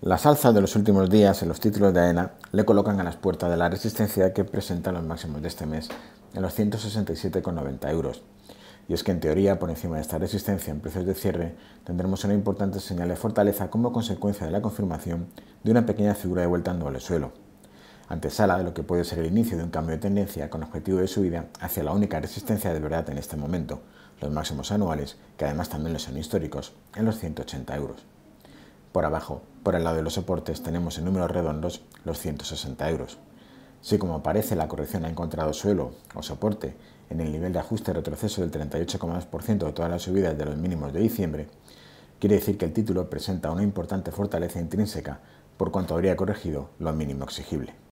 Las alzas de los últimos días en los títulos de AENA le colocan a las puertas de la resistencia que presentan los máximos de este mes en los 167,90 euros. Y es que en teoría, por encima de esta resistencia en precios de cierre, tendremos una importante señal de fortaleza como consecuencia de la confirmación de una pequeña figura de vuelta al doble suelo. Antesala de lo que puede ser el inicio de un cambio de tendencia con objetivo de subida hacia la única resistencia de verdad en este momento, los máximos anuales, que además también lo son históricos, en los 180 euros. Por abajo, por el lado de los soportes, tenemos en números redondos los 160 euros. Si como parece la corrección ha encontrado suelo o soporte en el nivel de ajuste retroceso del 38,2% de todas las subidas de los mínimos de diciembre, quiere decir que el título presenta una importante fortaleza intrínseca por cuanto habría corregido lo mínimo exigible.